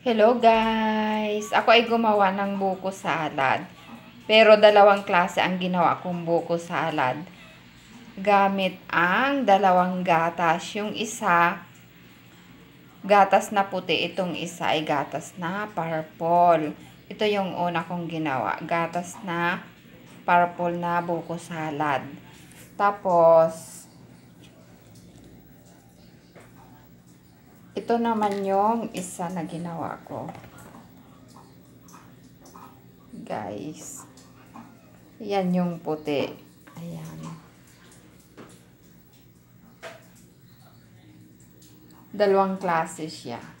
Hello guys! Ako ay gumawa ng buko salad. Pero dalawang klase ang ginawa kong buko salad. Gamit ang dalawang gatas. Yung isa, gatas na puti. Itong isa ay gatas na purple. Ito yung una kong ginawa. Gatas na purple na buko salad. Tapos, Ito naman yung isa na ginawa ko. Guys. Yan yung puti. Ayan. Dalawang klase siya.